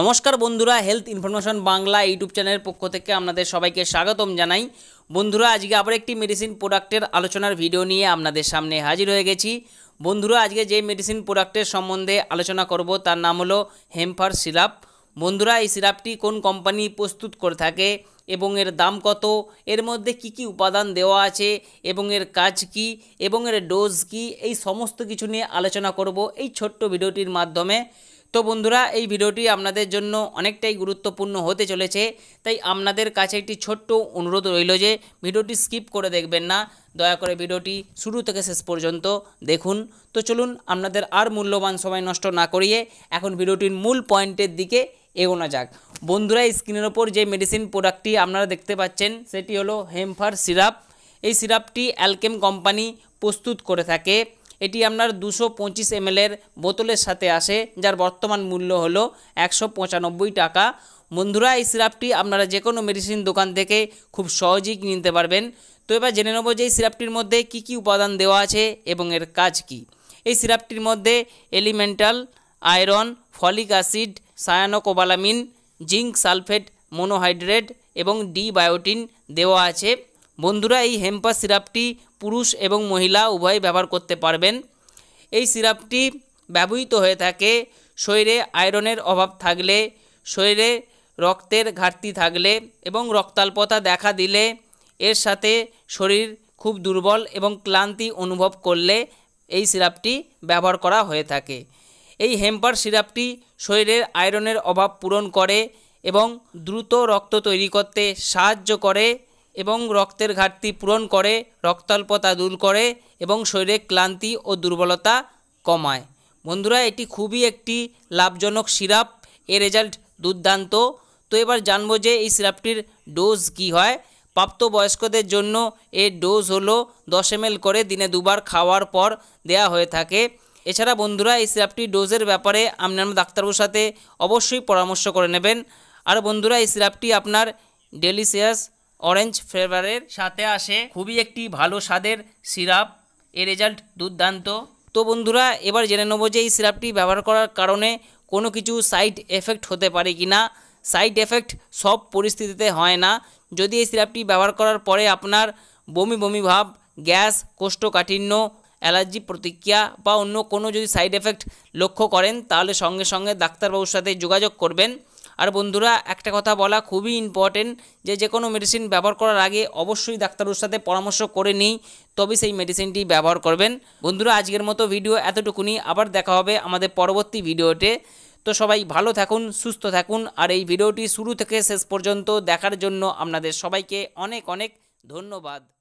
নমস্কার বন্ধুরা health information Bangla YouTube চ্যানেলের পক্ষ থেকে আপনাদের সবাইকে স্বাগতম জানাই বন্ধুরা আজকে আবার একটি মেডিসিন প্রোডাক্টের আলোচনার ভিডিও নিয়ে আপনাদের সামনে হাজির হয়ে গেছি বন্ধুরা আজকে যে মেডিসিন প্রোডাক্টের সম্বন্ধে আলোচনা করব তার নাম হলো হেমফার সিরাপ বন্ধুরা এই সিরাপটি কোন কোম্পানি প্রস্তুত করে থাকে এবং এর দাম কত এর মধ্যে কি কি উপাদান দেওয়া আছে এবং এর কাজ কি এবং এর ডোজ কি এই সমস্ত কিছু নিয়ে আলোচনা করব এই ছোট্ট ভিডিওটির মাধ্যমে তো বন্ধুরা এই ভিডিওটি আপনাদের জন্য অনেকটাই গুরুত্বপূর্ণ হতে চলেছে তাই আপনাদের কাছে একটি ছোট্ট অনুরোধ রইল যে ভিডিওটি স্কিপ করে দেখবেন না দয়া করে ভিডিওটি শুরু থেকে শেষ পর্যন্ত দেখুন তো চলুন আপনাদের আর মূল্যবান সময় নষ্ট না করিয়ে এখন ভিডিওটির মূল পয়েন্টের দিকে এগোনা যাক বন্ধুরা স্ক্রিনের ওপর যে মেডিসিন প্রোডাক্টটি আপনারা দেখতে পাচ্ছেন সেটি হলো হেমফার সিরাপ এই সিরাপটি অ্যালকেম কোম্পানি প্রস্তুত করে থাকে এটি আপনার দুশো পঁচিশ এমএলের বোতলের সাথে আসে যার বর্তমান মূল্য হলো একশো টাকা বন্ধুরা এই সিরাপটি আপনারা যে কোনো মেডিসিন দোকান থেকে খুব সহজেই কিনতে পারবেন তো এবার জেনে নেব যে এই সিরাপটির মধ্যে কি কি উপাদান দেওয়া আছে এবং এর কাজ কি এই সিরাপটির মধ্যে elemental iron folic acid cyanocobalamin zinc sulphate monohydrate এবং ডি বায়োটিন দেওয়া আছে বন্ধুরা এই হেম্পা সিরাপটি পুরুষ এবং মহিলা উভয় ব্যবহার করতে পারবেন এই সিরাপটি ব্যবহৃত হয়ে থাকে শরীরে আয়রনের অভাব থাকলে শরীরে রক্তের ঘাটতি থাকলে এবং রক্তাল্পতা দেখা দিলে এর সাথে শরীর খুব দুর্বল এবং ক্লান্তি অনুভব করলে এই সিরাপটি ব্যবহার করা হয়ে থাকে এই হেম্পার সিরাপটি শরীরের আয়রনের অভাব পূরণ করে এবং দ্রুত রক্ত তৈরি করতে সাহায্য করে এবং রক্তের ঘাটতি পূরণ করে রক্তাল্পতা দূর করে এবং শরীরে ক্লান্তি ও দুর্বলতা কমায় বন্ধুরা এটি খুবই একটি লাভজনক সিরাপ এর রেজাল্ট দুর্দান্ত তো এবার জানবো যে এই সিরাপটির ডোজ কি হয় প্রাপ্তবয়স্কদের জন্য এর ডোজ হলো দশ এম করে দিনে দুবার খাওয়ার পর দেয়া হয়ে থাকে এছাড়া বন্ধুরা এই সিরাপটি ডোজের ব্যাপারে আপনার ডাক্তারবাবুর সাথে অবশ্যই পরামর্শ করে নেবেন আর বন্ধুরা এই সিরাপটি আপনার ডেলিসিয়াস অরেঞ্জ ফ্লেভারের সাথে আসে খুবই একটি ভালো স্বাদের সিরাপ এর রেজাল্ট দুর্দান্ত তো বন্ধুরা এবার জেনে নেবো যে এই সিরাপটি ব্যবহার করার কারণে কোনো কিছু সাইড এফেক্ট হতে পারে কি না সাইড এফেক্ট সব পরিস্থিতিতে হয় না যদি এই সিরাপটি ব্যবহার করার পরে আপনার বমি বমি ভাব গ্যাস কোষ্ঠকাঠিন্য অ্যালার্জি প্রতিক্রিয়া বা অন্য কোনো যদি সাইড এফেক্ট লক্ষ্য করেন তাহলে সঙ্গে সঙ্গে ডাক্তারবাবুর সাথে যোগাযোগ করবেন আর বন্ধুরা একটা কথা বলা খুবই ইম্পর্টেন্ট যে যে কোনো মেডিসিন ব্যবহার করার আগে অবশ্যই ডাক্তারবাবুর সাথে পরামর্শ করে নিই তবে সেই মেডিসিনটি ব্যবহার করবেন বন্ধুরা আজকের মতো ভিডিও এতটুকুনি আবার দেখা হবে আমাদের পরবর্তী ভিডিওতে তো সবাই ভালো থাকুন সুস্থ থাকুন আর এই ভিডিওটি শুরু থেকে শেষ পর্যন্ত দেখার জন্য আপনাদের সবাইকে অনেক অনেক ধন্যবাদ